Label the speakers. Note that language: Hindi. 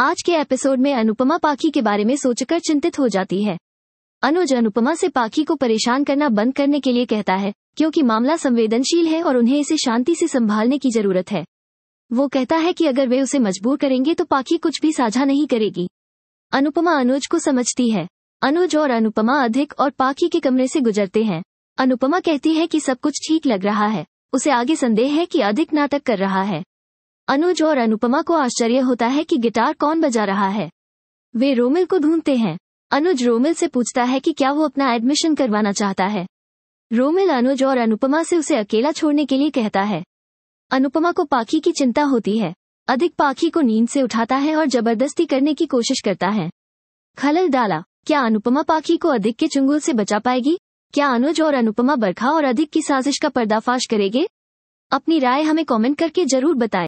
Speaker 1: आज के एपिसोड में
Speaker 2: अनुपमा पाखी के बारे में सोचकर चिंतित हो जाती है अनुज अनुपमा से पाखी को परेशान करना बंद करने के लिए कहता है क्योंकि मामला संवेदनशील है और उन्हें इसे शांति से संभालने की जरूरत है वो कहता है कि अगर वे उसे मजबूर करेंगे तो पाखी कुछ भी साझा नहीं करेगी अनुपमा अनुज को समझती है अनुज और अनुपमा अधिक और पाखी के कमरे से गुजरते हैं अनुपमा कहती है कि सब कुछ ठीक लग रहा है उसे आगे संदेह है कि अधिक नाटक कर रहा है अनुज और अनुपमा को आश्चर्य होता है कि गिटार कौन बजा रहा है वे रोमिल को ढूंढते हैं अनुज रोमिल से पूछता है कि क्या वो अपना एडमिशन करवाना चाहता है रोमिल अनुज और अनुपमा से उसे अकेला छोड़ने के लिए कहता है अनुपमा को पाखी की चिंता होती है अधिक पाखी को नींद से उठाता है और जबरदस्ती करने की कोशिश करता है खलल डाला क्या अनुपमा पाखी को अधिक के चुंगुल से बचा पाएगी क्या अनुज और अनुपमा बरखा और अधिक की साजिश का पर्दाफाश करेंगे अपनी राय हमें कमेंट
Speaker 1: करके जरूर बताएं